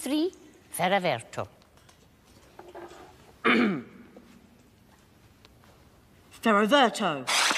Three, Ferraverto. Ferraverto.